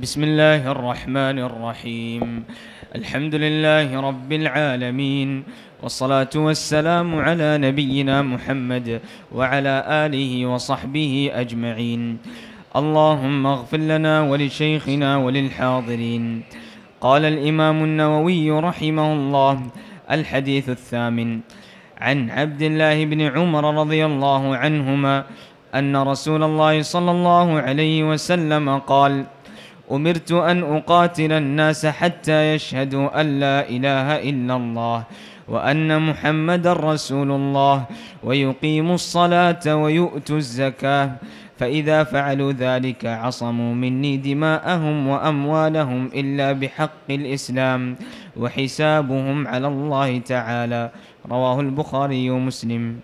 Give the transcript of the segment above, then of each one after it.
بسم الله الرحمن الرحيم الحمد لله رب العالمين والصلاة والسلام على نبينا محمد وعلى آله وصحبه أجمعين اللهم اغفر لنا ولشيخنا وللحاضرين قال الإمام النووي رحمه الله الحديث الثامن عن عبد الله بن عمر رضي الله عنهما أن رسول الله صلى الله عليه وسلم قال أمرت أن أقاتل الناس حتى يشهدوا أن لا إله إلا الله وأن محمد رسول الله ويقيموا الصلاة ويؤتوا الزكاة فإذا فعلوا ذلك عصموا مني دماءهم وأموالهم إلا بحق الإسلام وحسابهم على الله تعالى رواه البخاري ومسلم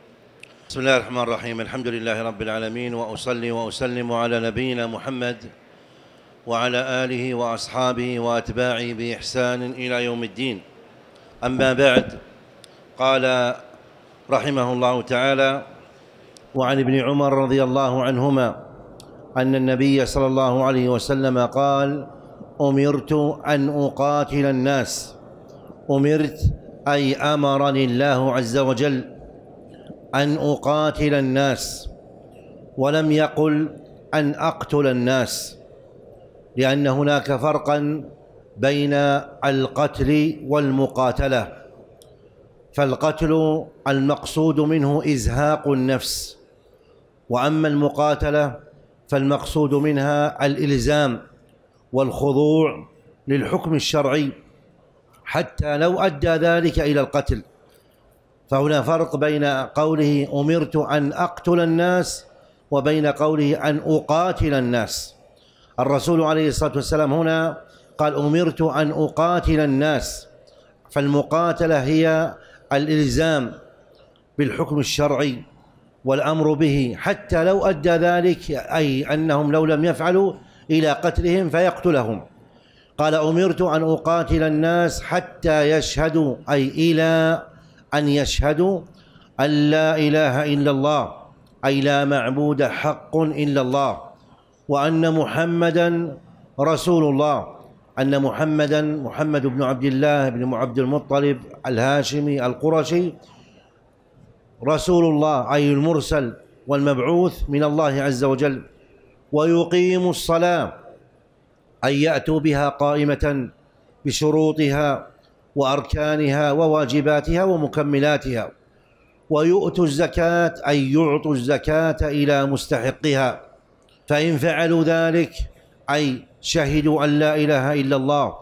بسم الله الرحمن الرحيم الحمد لله رب العالمين وأصلي وأسلم على نبينا محمد وعلى آله وأصحابه وأتباعه بإحسان إلى يوم الدين أما بعد قال رحمه الله تعالى وعن ابن عمر رضي الله عنهما أن النبي صلى الله عليه وسلم قال أمرت أن أقاتل الناس أمرت أي أمرني الله عز وجل أن أقاتل الناس ولم يقل أن أقتل الناس لأن هناك فرقا بين القتل والمقاتلة فالقتل المقصود منه إزهاق النفس وأما المقاتلة فالمقصود منها الإلزام والخضوع للحكم الشرعي حتى لو أدى ذلك إلى القتل فهنا فرق بين قوله أمرت أن أقتل الناس وبين قوله أن أقاتل الناس الرسول عليه الصلاة والسلام هنا قال أمرت أن أقاتل الناس فالمقاتلة هي الإلزام بالحكم الشرعي والأمر به حتى لو أدى ذلك أي أنهم لو لم يفعلوا إلى قتلهم فيقتلهم قال أمرت أن أقاتل الناس حتى يشهدوا أي إلى أن يشهدوا أن لا إله إلا الله أي لا معبود حق إلا الله وأن محمدا رسول الله أن محمدا محمد بن عبد الله بن عبد المطلب الهاشمي القرشي رسول الله أي المرسل والمبعوث من الله عز وجل ويقيم الصلاة أن يأتوا بها قائمة بشروطها وأركانها وواجباتها ومكملاتها ويؤتوا الزكاة أي يعطوا الزكاة إلى مستحقها فإن فعلوا ذلك أي شهدوا أن لا إله إلا الله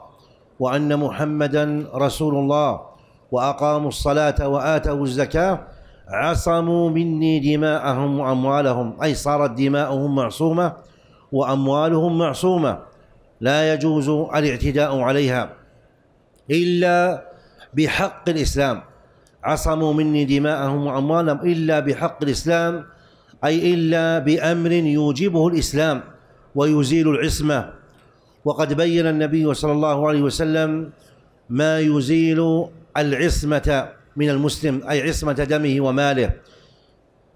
وأن محمدا رسول الله وأقاموا الصلاة وآتوا الزكاة عصموا مني دماءهم وأموالهم أي صارت دماؤهم معصومة وأموالهم معصومة لا يجوز الاعتداء عليها إلا بحق الإسلام عصموا مني دماءهم وأموالهم إلا بحق الإسلام أي إلا بأمر يوجبه الإسلام ويزيل العصمة وقد بين النبي صلى الله عليه وسلم ما يزيل العصمة من المسلم أي عصمة دمه وماله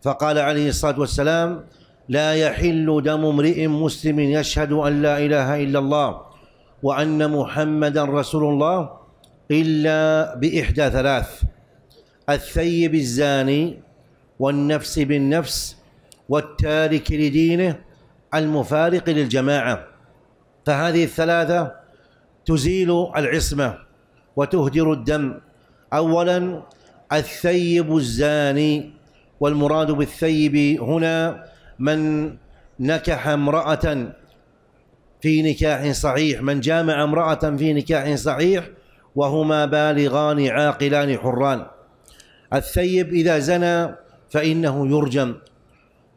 فقال عليه الصلاة والسلام لا يحل دم امرئ مسلم يشهد أن لا إله إلا الله وأن محمدا رسول الله إلا بإحدى ثلاث الثيب الزاني والنفس بالنفس والتارك لدينه المفارق للجماعة فهذه الثلاثة تزيل العصمة وتهدر الدم أولا الثيب الزاني والمراد بالثيب هنا من نكح امرأة في نكاح صحيح من جامع امرأة في نكاح صحيح وهما بالغان عاقلان حران الثيب إذا زنى فإنه يرجم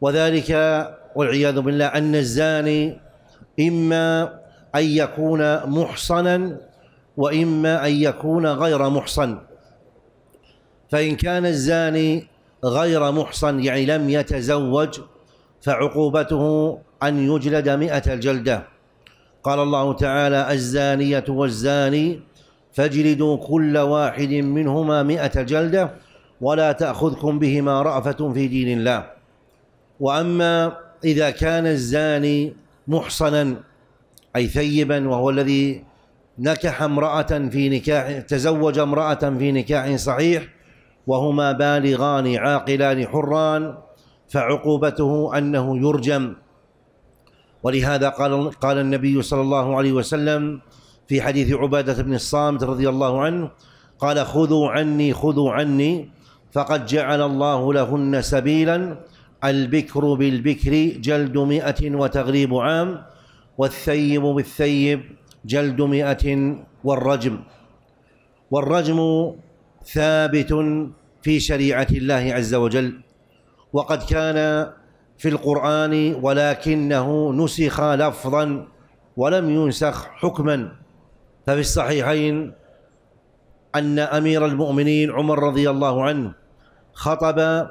وذلك والعياذ بالله أن الزاني إما أن يكون محصنا وإما أن يكون غير محصن فإن كان الزاني غير محصن يعني لم يتزوج فعقوبته أن يجلد مئة الجلدة قال الله تعالى الزانية والزاني فاجلدوا كل واحد منهما مئة جلدة ولا تأخذكم بهما رأفة في دين الله واما اذا كان الزاني محصنا اي ثيبا وهو الذي نكح امراه في نكاح تزوج امراه في نكاح صحيح وهما بالغان عاقلان حران فعقوبته انه يرجم ولهذا قال قال النبي صلى الله عليه وسلم في حديث عباده بن الصامت رضي الله عنه قال خذوا عني خذوا عني فقد جعل الله لهن سبيلا البكر بالبكر جلد مئة وتغريب عام والثيب بالثيب جلد مئة والرجم والرجم ثابت في شريعة الله عز وجل وقد كان في القرآن ولكنه نسخ لفظا ولم ينسخ حكما ففي الصحيحين أن أمير المؤمنين عمر رضي الله عنه خطب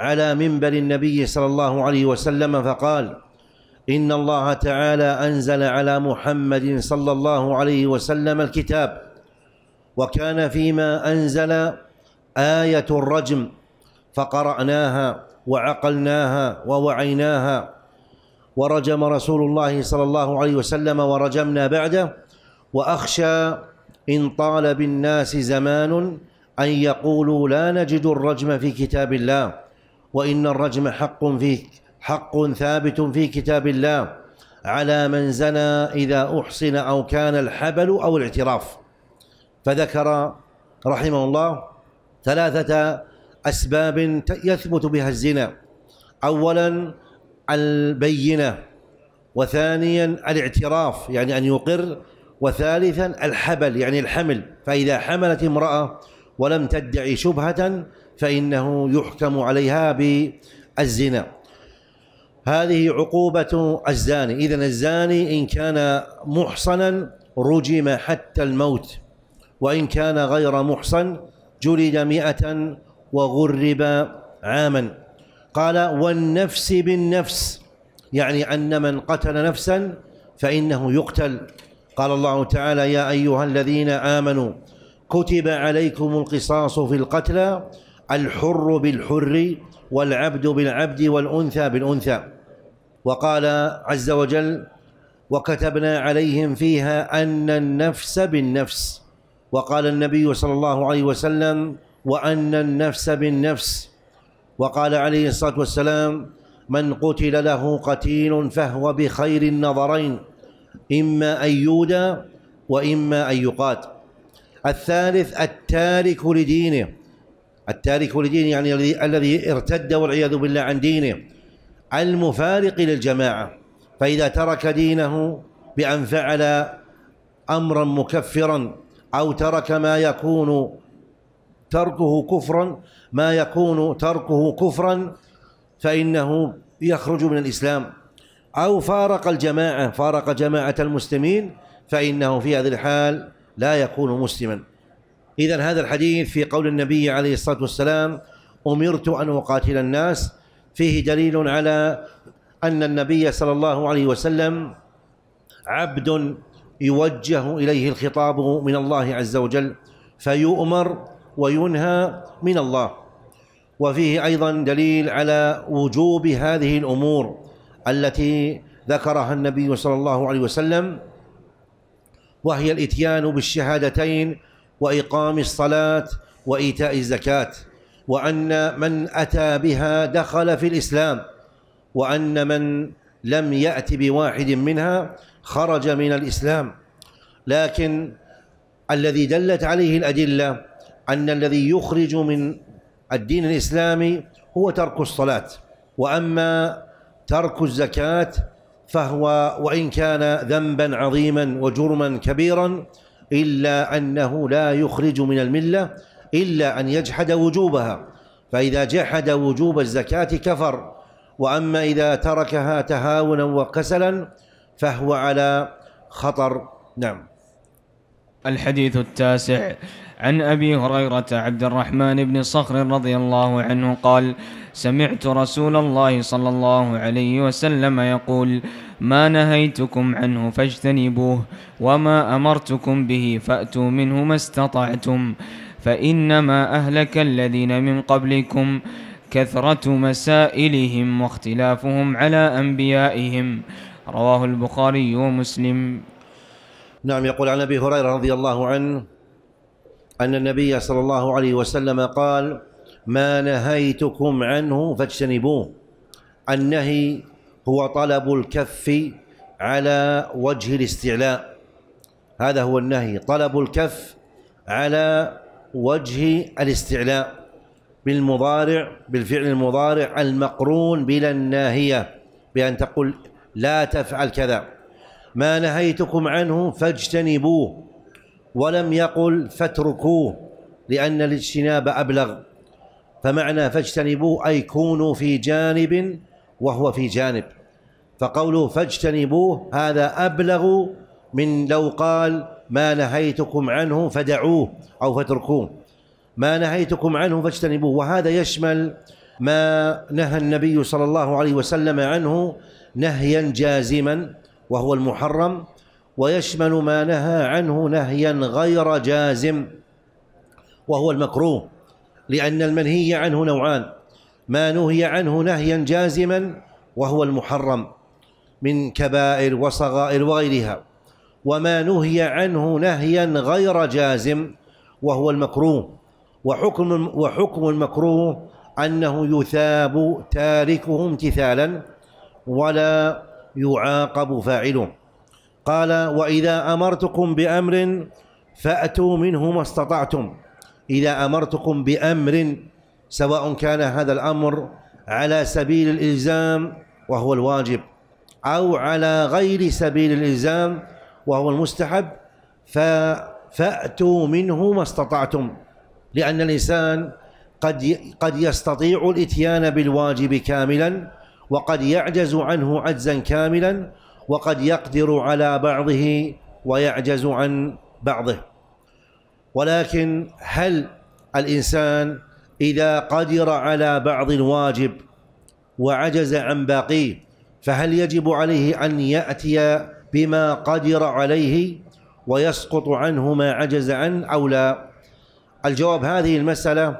على منبر النبي صلى الله عليه وسلم فقال إن الله تعالى أنزل على محمد صلى الله عليه وسلم الكتاب وكان فيما أنزل آية الرجم فقرأناها وعقلناها ووعيناها ورجم رسول الله صلى الله عليه وسلم ورجمنا بعده وأخشى إن طال بالناس زمان أن يقولوا لا نجد الرجم في كتاب الله وإن الرجم حق فيه حق ثابت في كتاب الله على من زنى إذا أحصن أو كان الحبل أو الاعتراف فذكر رحمه الله ثلاثة أسباب يثبت بها الزنا أولا البينة وثانيا الاعتراف يعني أن يقر وثالثا الحبل يعني الحمل فإذا حملت امرأة ولم تدعي شبهة فإنه يحكم عليها بالزنا هذه عقوبة الزاني إذا الزاني إن كان محصنا رجم حتى الموت وإن كان غير محصن جلد مئة وغرب عاما قال والنفس بالنفس يعني أن من قتل نفسا فإنه يقتل قال الله تعالى يا أيها الذين آمنوا كتب عليكم القصاص في القتلى الحر بالحر والعبد بالعبد والأنثى بالأنثى وقال عز وجل وكتبنا عليهم فيها أن النفس بالنفس وقال النبي صلى الله عليه وسلم وأن النفس بالنفس وقال عليه الصلاة والسلام من قتل له قتيل فهو بخير النظرين إما أن يودى وإما أن يقات الثالث التارك لدينه التارك لدينه يعني الذي ارتد والعياذ بالله عن دينه المفارق للجماعة فإذا ترك دينه بأن فعل أمرا مكفرا أو ترك ما يكون تركه كفرا ما يكون تركه كفرا فإنه يخرج من الإسلام أو فارق الجماعة فارق جماعة المسلمين فإنه في هذه الحال لا يكون مسلما إذا هذا الحديث في قول النبي عليه الصلاة والسلام أمرت أن أقاتل الناس فيه دليل على أن النبي صلى الله عليه وسلم عبد يوجه إليه الخطاب من الله عز وجل فيؤمر وينهى من الله وفيه أيضا دليل على وجوب هذه الأمور التي ذكرها النبي صلى الله عليه وسلم وهي الاتيان بالشهادتين وإقام الصلاة وإيتاء الزكاة وأن من أتى بها دخل في الإسلام وأن من لم يأت بواحد منها خرج من الإسلام لكن الذي دلت عليه الأدلة أن الذي يخرج من الدين الإسلامي هو ترك الصلاة وأما ترك الزكاة فهو وإن كان ذنبا عظيما وجرما كبيرا إلا أنه لا يخرج من الملة إلا أن يجحد وجوبها فإذا جحد وجوب الزكاة كفر وأما إذا تركها تهاونا وكسلا فهو على خطر نعم الحديث التاسع عن أبي هريرة عبد الرحمن بن صخر رضي الله عنه قال سمعت رسول الله صلى الله عليه وسلم يقول ما نهيتكم عنه فاجتنبوه وما أمرتكم به فأتوا منه ما استطعتم فإنما أهلك الذين من قبلكم كثرة مسائلهم واختلافهم على أنبيائهم رواه البخاري ومسلم نعم يقول عن أبي هريرة رضي الله عنه أن النبي صلى الله عليه وسلم قال ما نهيتكم عنه فاجتنبوه النهي هو طلب الكف على وجه الاستعلاء هذا هو النهي طلب الكف على وجه الاستعلاء بالمضارع بالفعل المضارع المقرون بلا الناهية بأن تقول لا تفعل كذا ما نهيتكم عنه فاجتنبوه ولم يقل فاتركوه لأن الاجتناب أبلغ فمعنى فاجتنبوه أي كونوا في جانب وهو في جانب فقوله فاجتنبوه هذا أبلغ من لو قال ما نهيتكم عنه فدعوه أو فاتركوه ما نهيتكم عنه فاجتنبوه وهذا يشمل ما نهى النبي صلى الله عليه وسلم عنه نهيا جازما وهو المحرم ويشمل ما نهى عنه نهيا غير جازم وهو المكروه لأن المنهي عنه نوعان ما نهي عنه نهيا جازما وهو المحرم من كبائر وصغائر وغيرها وما نهي عنه نهيا غير جازم وهو المكروه وحكم وحكم المكروه انه يثاب تاركه امتثالا ولا يعاقب فاعله قال واذا امرتكم بامر فاتوا منه ما استطعتم اذا امرتكم بامر سواء كان هذا الامر على سبيل الالزام وهو الواجب أو على غير سبيل الإلزام وهو المستحب فأتوا منه ما استطعتم لأن الإنسان قد قد يستطيع الإتيان بالواجب كاملا وقد يعجز عنه عجزا كاملا وقد يقدر على بعضه ويعجز عن بعضه ولكن هل الإنسان إذا قدر على بعض الواجب وعجز عن باقيه فهل يجب عليه أن يأتي بما قدر عليه ويسقط عنه ما عجز عنه أو لا الجواب هذه المسألة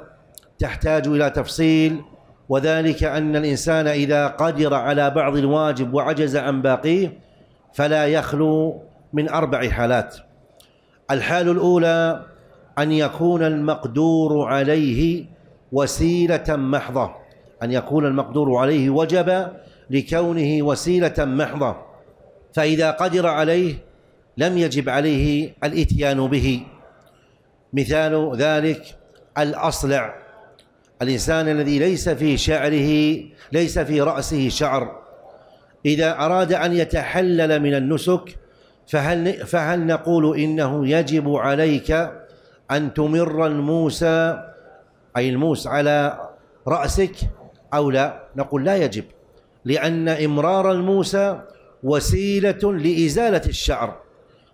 تحتاج إلى تفصيل وذلك أن الإنسان إذا قدر على بعض الواجب وعجز عن باقيه فلا يخلو من أربع حالات الحال الأولى أن يكون المقدور عليه وسيلة محضة أن يكون المقدور عليه وجب لكونه وسيلة محضة فإذا قدر عليه لم يجب عليه الإتيان به مثال ذلك الأصلع الإنسان الذي ليس في شعره ليس في رأسه شعر إذا أراد أن يتحلل من النسك فهل, فهل نقول إنه يجب عليك أن تمر الموسى أي الموس على رأسك أو لا نقول لا يجب لأن إمرار الموسى وسيلة لإزالة الشعر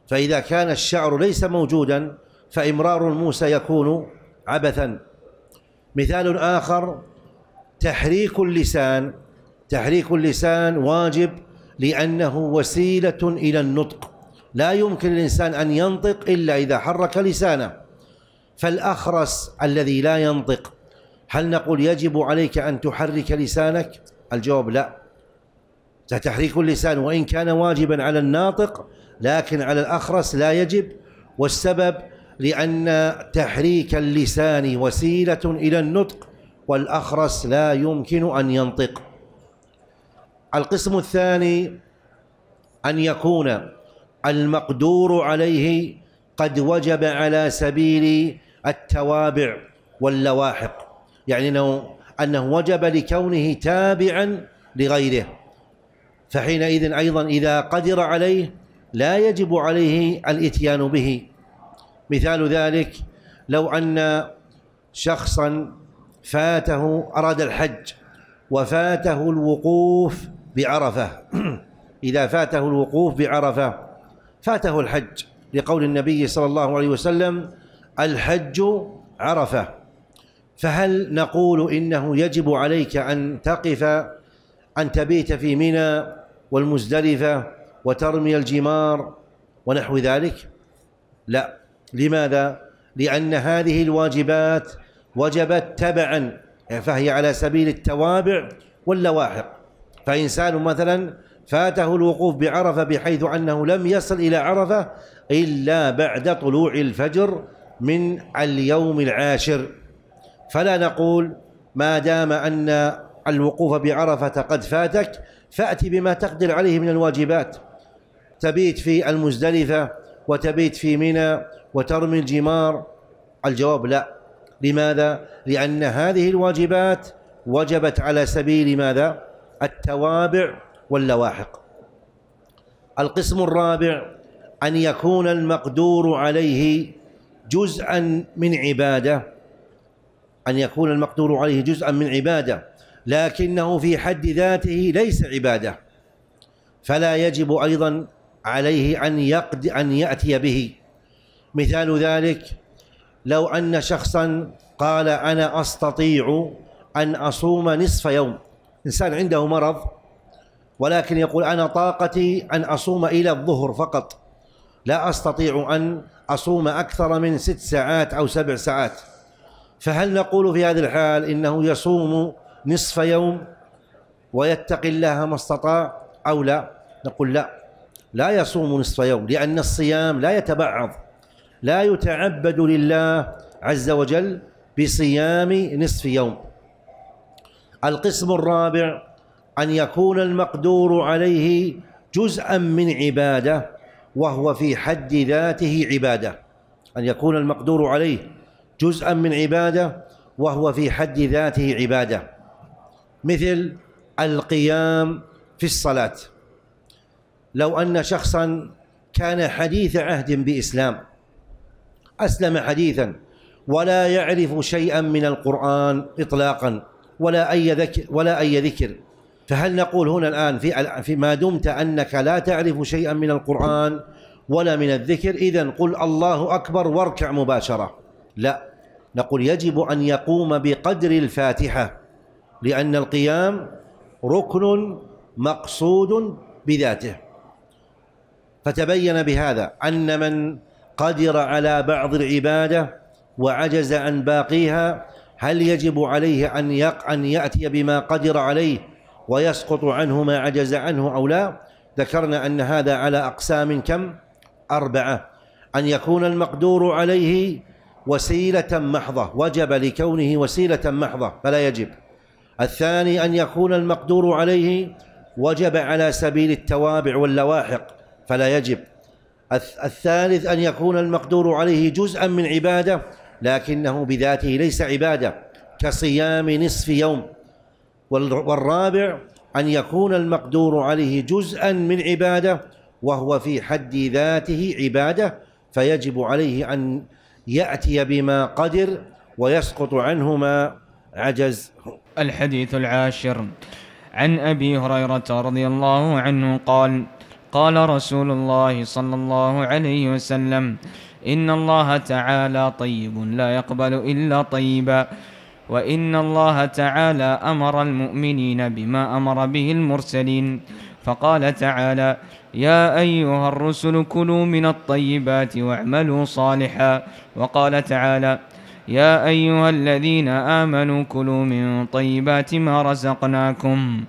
فإذا كان الشعر ليس موجودا فإمرار الموسى يكون عبثا مثال آخر تحريك اللسان تحريك اللسان واجب لأنه وسيلة إلى النطق لا يمكن الإنسان أن ينطق إلا إذا حرك لسانه فالأخرس الذي لا ينطق هل نقول يجب عليك أن تحرك لسانك الجواب لا تحريك اللسان وإن كان واجبا على الناطق لكن على الأخرس لا يجب والسبب لأن تحريك اللسان وسيلة إلى النطق والأخرس لا يمكن أن ينطق القسم الثاني أن يكون المقدور عليه قد وجب على سبيل التوابع واللواحق يعني أنه وجب لكونه تابعا لغيره فحينئذ أيضا إذا قدر عليه لا يجب عليه الإتيان به مثال ذلك لو أن شخصا فاته أراد الحج وفاته الوقوف بعرفة إذا فاته الوقوف بعرفة فاته الحج لقول النبي صلى الله عليه وسلم الحج عرفة فهل نقول إنه يجب عليك أن تقف أن تبيت في منى والمزدلفة وترمي الجمار ونحو ذلك لا لماذا لأن هذه الواجبات وجبت تبعا فهي على سبيل التوابع واللواحق فإنسان مثلا فاته الوقوف بعرفة بحيث أنه لم يصل إلى عرفة إلا بعد طلوع الفجر من اليوم العاشر فلا نقول ما دام أن الوقوف بعرفة قد فاتك فأتي بما تقدر عليه من الواجبات تبيت في المزدلفة وتبيت في منى وترمي الجمار الجواب لا لماذا؟ لأن هذه الواجبات وجبت على سبيل ماذا؟ التوابع واللواحق القسم الرابع أن يكون المقدور عليه جزءا من عبادة أن يكون المقدور عليه جزءا من عبادة لكنه في حد ذاته ليس عبادة فلا يجب أيضا عليه أن يقد أن يأتي به مثال ذلك لو أن شخصا قال أنا أستطيع أن أصوم نصف يوم إنسان عنده مرض ولكن يقول أنا طاقتي أن أصوم إلى الظهر فقط لا أستطيع أن أصوم أكثر من ست ساعات أو سبع ساعات فهل نقول في هذا الحال إنه يصوم نصف يوم ويتقي الله ما استطاع أو لا نقول لا لا يصوم نصف يوم لأن الصيام لا يتبعض لا يتعبد لله عز وجل بصيام نصف يوم القسم الرابع أن يكون المقدور عليه جزءا من عبادة وهو في حد ذاته عبادة أن يكون المقدور عليه جزءا من عبادة وهو في حد ذاته عبادة مثل القيام في الصلاة لو أن شخصا كان حديث عهد بإسلام أسلم حديثا ولا يعرف شيئا من القرآن إطلاقا ولا أي ذكر ولا أي ذكر فهل نقول هنا الآن في ما دمت أنك لا تعرف شيئا من القرآن ولا من الذكر إذا قل الله أكبر واركع مباشرة لا نقول يجب أن يقوم بقدر الفاتحة لأن القيام ركن مقصود بذاته فتبين بهذا أن من قدر على بعض العبادة وعجز عن باقيها هل يجب عليه أن يق أن يأتي بما قدر عليه ويسقط عنه ما عجز عنه أو لا ذكرنا أن هذا على أقسام كم أربعة أن يكون المقدور عليه وسيلة محضة وجب لكونه وسيلة محضة فلا يجب الثاني أن يكون المقدور عليه وجب على سبيل التوابع واللواحق فلا يجب الثالث أن يكون المقدور عليه جزءا من عبادة لكنه بذاته ليس عبادة كصيام نصف يوم والرابع أن يكون المقدور عليه جزءا من عبادة وهو في حد ذاته عبادة فيجب عليه أن يأتي بما قدر ويسقط عنه ما عجز الحديث العاشر عن ابي هريره رضي الله عنه قال قال رسول الله صلى الله عليه وسلم ان الله تعالى طيب لا يقبل الا طيبا وان الله تعالى امر المؤمنين بما امر به المرسلين فقال تعالى يا ايها الرسل كلوا من الطيبات واعملوا صالحا وقال تعالى يا أيها الذين آمنوا كلوا من طيبات ما رزقناكم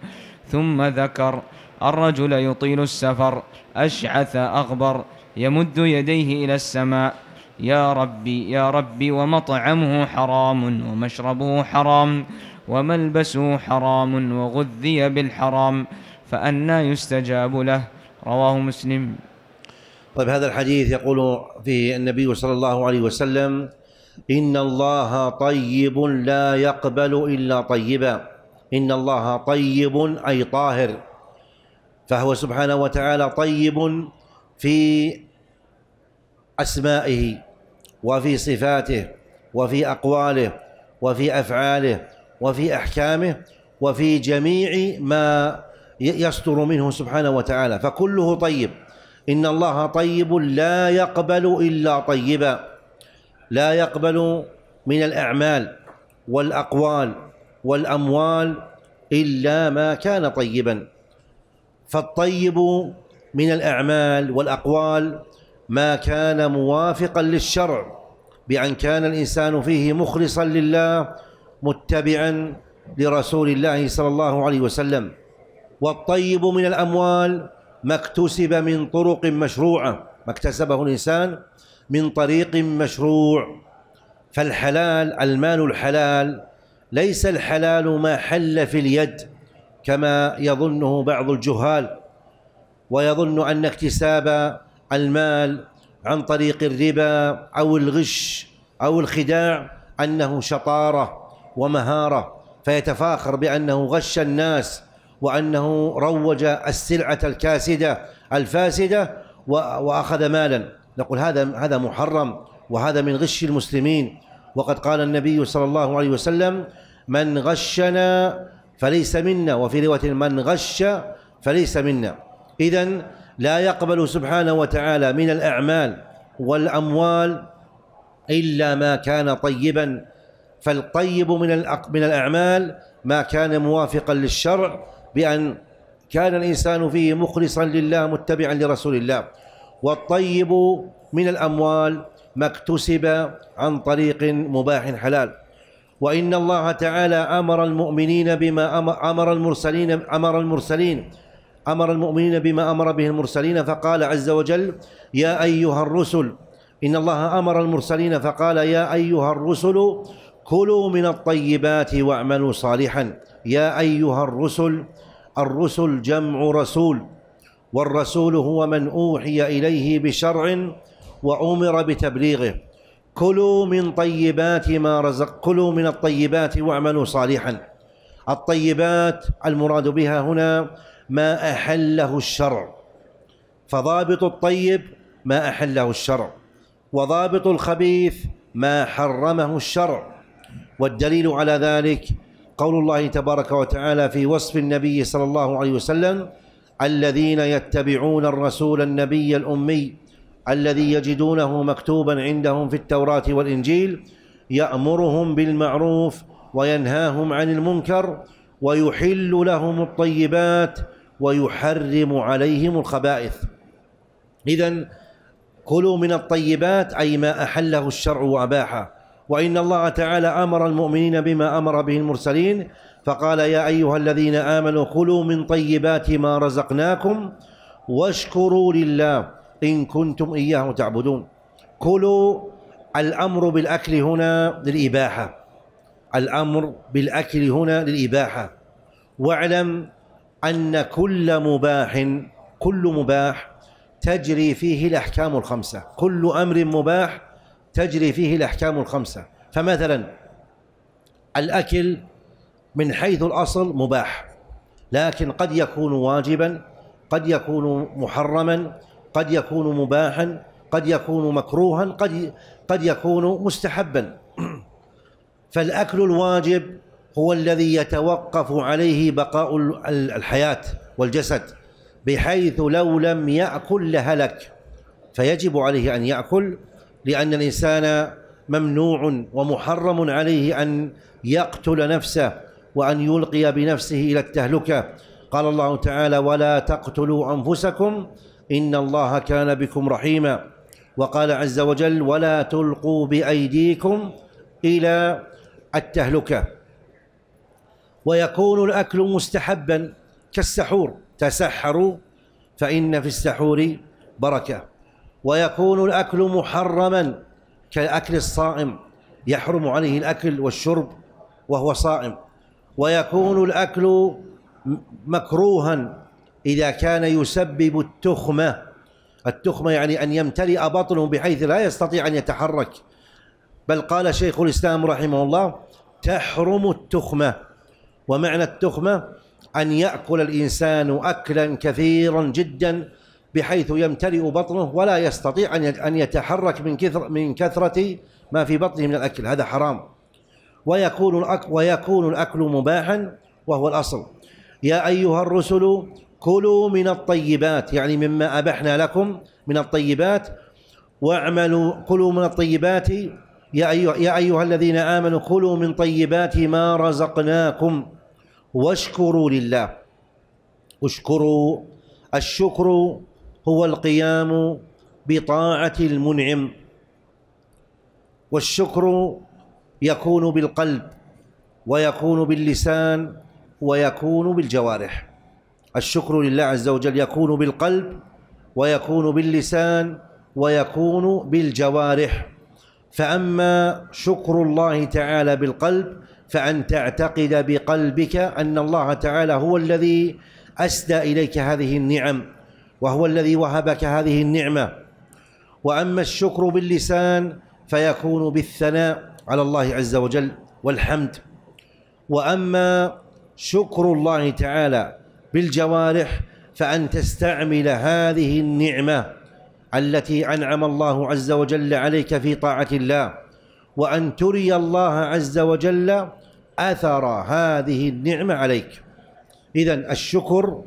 ثم ذكر الرجل يطيل السفر أشعث أغبر يمد يديه إلى السماء يا ربي يا ربي ومطعمه حرام ومشربه حرام وملبسه حرام وغذي بالحرام فأنا يستجاب له رواه مسلم طيب هذا الحديث يقول فيه النبي صلى الله عليه وسلم ان الله طيب لا يقبل الا طيبا ان الله طيب اي طاهر فهو سبحانه وتعالى طيب في اسمائه وفي صفاته وفي اقواله وفي افعاله وفي احكامه وفي جميع ما يصدر منه سبحانه وتعالى فكله طيب ان الله طيب لا يقبل الا طيبا لا يقبل من الأعمال والأقوال والأموال إلا ما كان طيبا فالطيب من الأعمال والأقوال ما كان موافقا للشرع بأن كان الإنسان فيه مخلصا لله متبعا لرسول الله صلى الله عليه وسلم والطيب من الأموال ما اكتسب من طرق مشروعة ما اكتسبه الإنسان من طريق مشروع فالحلال المال الحلال ليس الحلال ما حل في اليد كما يظنه بعض الجهال ويظن ان اكتساب المال عن طريق الربا او الغش او الخداع انه شطاره ومهاره فيتفاخر بانه غش الناس وانه روج السلعه الكاسده الفاسده واخذ مالا نقول هذا هذا محرم وهذا من غش المسلمين وقد قال النبي صلى الله عليه وسلم من غشنا فليس منا وفي رواية من غش فليس منا إذا لا يقبل سبحانه وتعالى من الأعمال والأموال إلا ما كان طيبا فالطيب من من الأعمال ما كان موافقا للشرع بأن كان الإنسان فيه مخلصا لله متبعا لرسول الله والطيب من الأموال ما اكتسب عن طريق مباح حلال وإن الله تعالى أمر المؤمنين بما أمر المرسلين أمر المرسلين أمر المؤمنين بما أمر به المرسلين فقال عز وجل يا أيها الرسل إن الله أمر المرسلين فقال يا أيها الرسل كلوا من الطيبات واعملوا صالحا يا أيها الرسل الرسل جمع رسول والرسول هو من اوحي اليه بشرع وامر بتبليغه كلوا من طيبات ما رزق كلوا من الطيبات واعملوا صالحا الطيبات المراد بها هنا ما احله الشرع فضابط الطيب ما احله الشرع وضابط الخبيث ما حرمه الشرع والدليل على ذلك قول الله تبارك وتعالى في وصف النبي صلى الله عليه وسلم الذين يتبعون الرسول النبي الأمي الذي يجدونه مكتوبا عندهم في التوراة والإنجيل يأمرهم بالمعروف وينهاهم عن المنكر ويحل لهم الطيبات ويحرم عليهم الخبائث إذا كلوا من الطيبات أي ما أحله الشرع وأباحه وإن الله تعالى أمر المؤمنين بما أمر به المرسلين فقال يا أيها الذين آمنوا كلوا من طيبات ما رزقناكم واشكروا لله إن كنتم إياه تعبدون كلوا الأمر بالأكل هنا للإباحة الأمر بالأكل هنا للإباحة واعلم أن كل مباح كل مباح تجري فيه الأحكام الخمسة كل أمر مباح تجري فيه الأحكام الخمسة فمثلا الأكل من حيث الأصل مباح لكن قد يكون واجبا قد يكون محرما قد يكون مباحا قد يكون مكروها قد قد يكون مستحبا فالأكل الواجب هو الذي يتوقف عليه بقاء الحياة والجسد بحيث لو لم يأكل لهلك فيجب عليه أن يأكل لأن الإنسان ممنوع ومحرم عليه أن يقتل نفسه وأن يلقي بنفسه إلى التهلكة قال الله تعالى ولا تقتلوا أنفسكم إن الله كان بكم رحيما وقال عز وجل ولا تلقوا بأيديكم إلى التهلكة ويكون الأكل مستحبا كالسحور تسحروا فإن في السحور بركة ويكون الأكل محرما كأكل الصائم يحرم عليه الأكل والشرب وهو صائم ويكون الأكل مكروها إذا كان يسبب التخمة التخمة يعني أن يمتلئ بطنه بحيث لا يستطيع أن يتحرك بل قال شيخ الإسلام رحمه الله تحرم التخمة ومعنى التخمة أن يأكل الإنسان أكلا كثيرا جدا بحيث يمتلئ بطنه ولا يستطيع أن يتحرك من كثر من كثرة ما في بطنه من الأكل هذا حرام ويكون الأكل, ويكون الأكل مباحا وهو الأصل يا أيها الرسل كلوا من الطيبات يعني مما أبحنا لكم من الطيبات واعملوا كلوا من الطيبات يا أيها, يا أيها الذين آمنوا كلوا من طيبات ما رزقناكم واشكروا لله اشكروا الشكر هو القيام بطاعة المنعم والشكر يكون بالقلب ويكون باللسان ويكون بالجوارح الشكر لله عز وجل يكون بالقلب ويكون باللسان ويكون بالجوارح فأما شكر الله تعالى بالقلب فأن تعتقد بقلبك أن الله تعالى هو الذي أسدى إليك هذه النعم وهو الذي وهبك هذه النعمة وأما الشكر باللسان فيكون بالثناء على الله عز وجل والحمد وأما شكر الله تعالى بالجوارح فأن تستعمل هذه النعمة التي أنعم الله عز وجل عليك في طاعة الله وأن تري الله عز وجل أثر هذه النعمة عليك إذا الشكر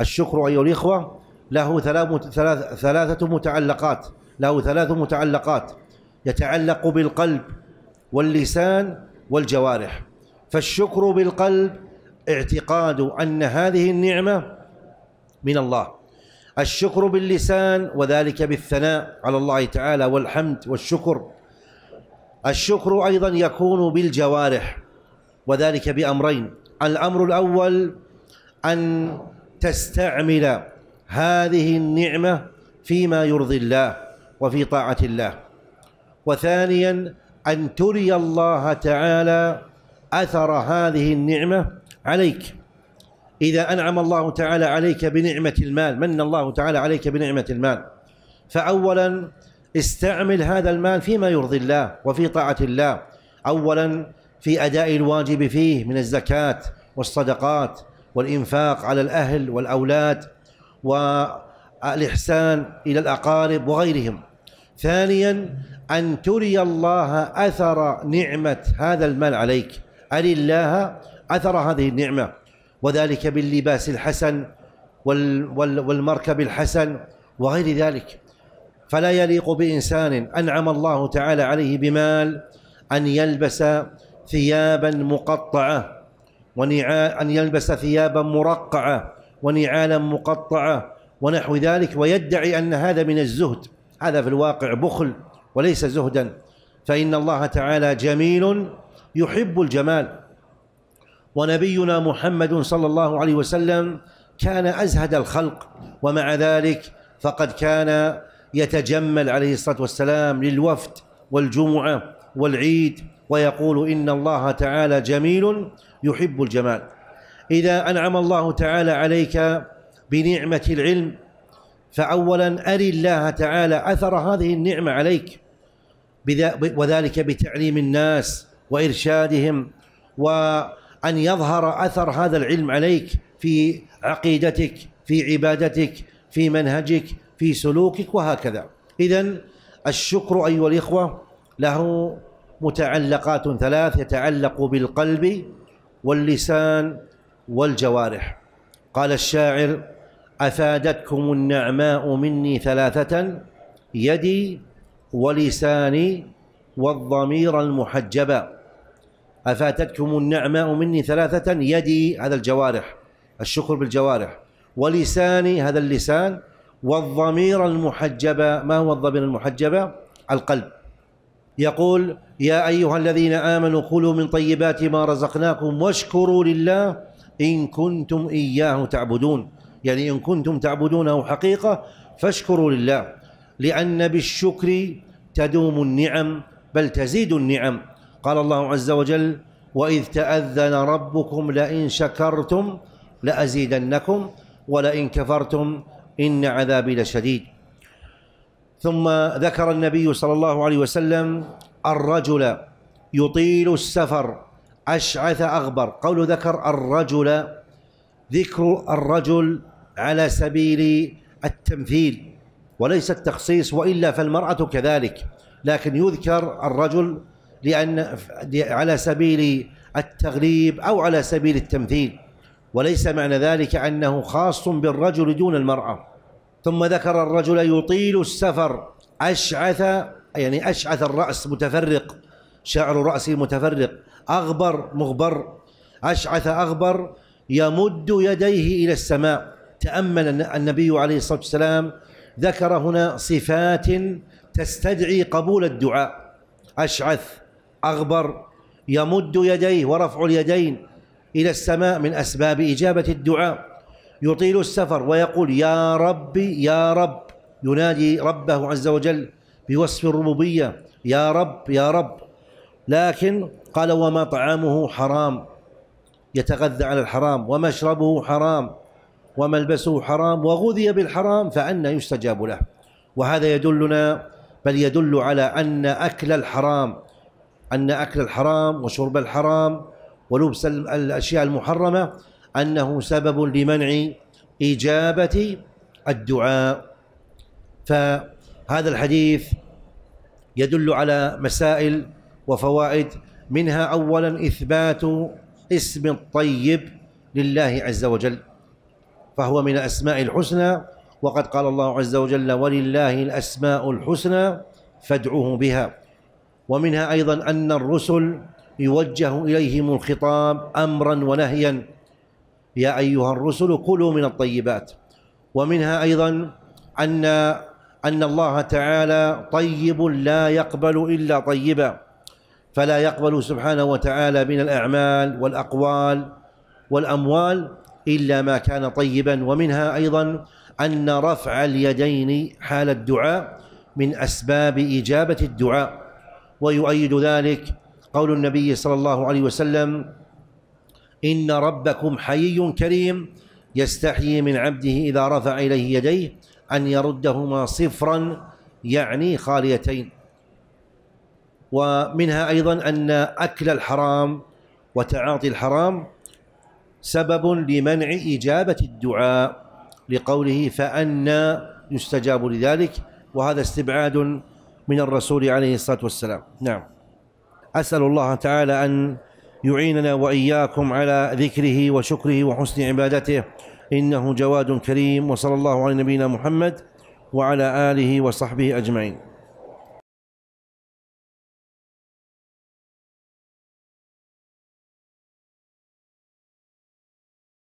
الشكر أيها الإخوة له ثلاثة متعلقات له ثلاث متعلقات يتعلق بالقلب واللسان والجوارح فالشكر بالقلب اعتقاد أن هذه النعمة من الله الشكر باللسان وذلك بالثناء على الله تعالى والحمد والشكر الشكر أيضا يكون بالجوارح وذلك بأمرين الأمر الأول أن تستعمل هذه النعمة فيما يرضي الله وفي طاعة الله وثانيا أن تري الله تعالى أثر هذه النعمة عليك إذا أنعم الله تعالى عليك بنعمة المال من الله تعالى عليك بنعمة المال فأولا استعمل هذا المال فيما يرضي الله وفي طاعة الله أولا في أداء الواجب فيه من الزكاة والصدقات والإنفاق على الأهل والأولاد والإحسان إلى الأقارب وغيرهم ثانيا أن تري الله أثر نعمة هذا المال عليك أري الله أثر هذه النعمة وذلك باللباس الحسن والمركب الحسن وغير ذلك فلا يليق بإنسان أنعم الله تعالى عليه بمال أن يلبس ثيابا مقطعة أن يلبس ثيابا مرقعة ونعالا مقطعة ونحو ذلك ويدعي أن هذا من الزهد هذا في الواقع بخل وليس زهدا فإن الله تعالى جميل يحب الجمال ونبينا محمد صلى الله عليه وسلم كان أزهد الخلق ومع ذلك فقد كان يتجمل عليه الصلاة والسلام للوفد والجمعة والعيد ويقول إن الله تعالى جميل يحب الجمال إذا أنعم الله تعالى عليك بنعمة العلم فأولا أري الله تعالى أثر هذه النعمة عليك وذلك بتعليم الناس وارشادهم وان يظهر اثر هذا العلم عليك في عقيدتك في عبادتك في منهجك في سلوكك وهكذا اذا الشكر ايها الاخوه له متعلقات ثلاث يتعلق بالقلب واللسان والجوارح قال الشاعر افادتكم النعماء مني ثلاثه يدي ولساني والضمير المحجبا أفاتتكم النعماء مني ثلاثة يدي هذا الجوارح الشكر بالجوارح ولساني هذا اللسان والضمير المحجبة ما هو الضمير المحجبة القلب يقول يا أيها الذين آمنوا كلوا من طيبات ما رزقناكم واشكروا لله إن كنتم إياه تعبدون يعني إن كنتم تعبدونه حقيقة فاشكروا لله لأن بالشكر تدوم النعم بل تزيد النعم قال الله عز وجل وإذ تأذن ربكم لئن شكرتم لأزيدنكم ولئن كفرتم إن عذابي لشديد ثم ذكر النبي صلى الله عليه وسلم الرجل يطيل السفر أشعث أغبر قول ذكر الرجل ذكر الرجل على سبيل التمثيل وليس التخصيص والا فالمراه كذلك لكن يذكر الرجل لان على سبيل التغليب او على سبيل التمثيل وليس معنى ذلك انه خاص بالرجل دون المراه ثم ذكر الرجل يطيل السفر اشعث يعني اشعث الراس متفرق شعر راسه متفرق اغبر مغبر اشعث اغبر يمد يديه الى السماء تامل النبي عليه الصلاه والسلام ذكر هنا صفات تستدعي قبول الدعاء أشعث أغبر يمد يديه ورفع اليدين إلى السماء من أسباب إجابة الدعاء يطيل السفر ويقول يا ربي يا رب ينادي ربه عز وجل بوصف الربوبية يا رب يا رب لكن قال وما طعامه حرام يتغذى على الحرام ومشربه حرام وملبسه حرام وغذي بالحرام فأنى يستجاب له وهذا يدلنا بل يدل على أن أكل الحرام أن أكل الحرام وشرب الحرام ولبس الأشياء المحرمة أنه سبب لمنع إجابة الدعاء فهذا الحديث يدل على مسائل وفوائد منها أولا إثبات اسم الطيب لله عز وجل فهو من الأسماء الحسنى وقد قال الله عز وجل ولله الأسماء الحسنى فادعوه بها ومنها أيضا أن الرسل يوجه إليهم الخطاب أمرا ونهيا يا أيها الرسل كلوا من الطيبات ومنها أيضا أن أن الله تعالى طيب لا يقبل إلا طيبا فلا يقبل سبحانه وتعالى من الأعمال والأقوال والأموال إلا ما كان طيبا ومنها أيضا أن رفع اليدين حال الدعاء من أسباب إجابة الدعاء ويؤيد ذلك قول النبي صلى الله عليه وسلم إن ربكم حيي كريم يستحيي من عبده إذا رفع إليه يديه أن يردهما صفرا يعني خاليتين ومنها أيضا أن أكل الحرام وتعاطي الحرام سبب لمنع إجابة الدعاء لقوله فأنى يستجاب لذلك وهذا استبعاد من الرسول عليه الصلاة والسلام نعم أسأل الله تعالى أن يعيننا وإياكم على ذكره وشكره وحسن عبادته إنه جواد كريم وصلى الله على نبينا محمد وعلى آله وصحبه أجمعين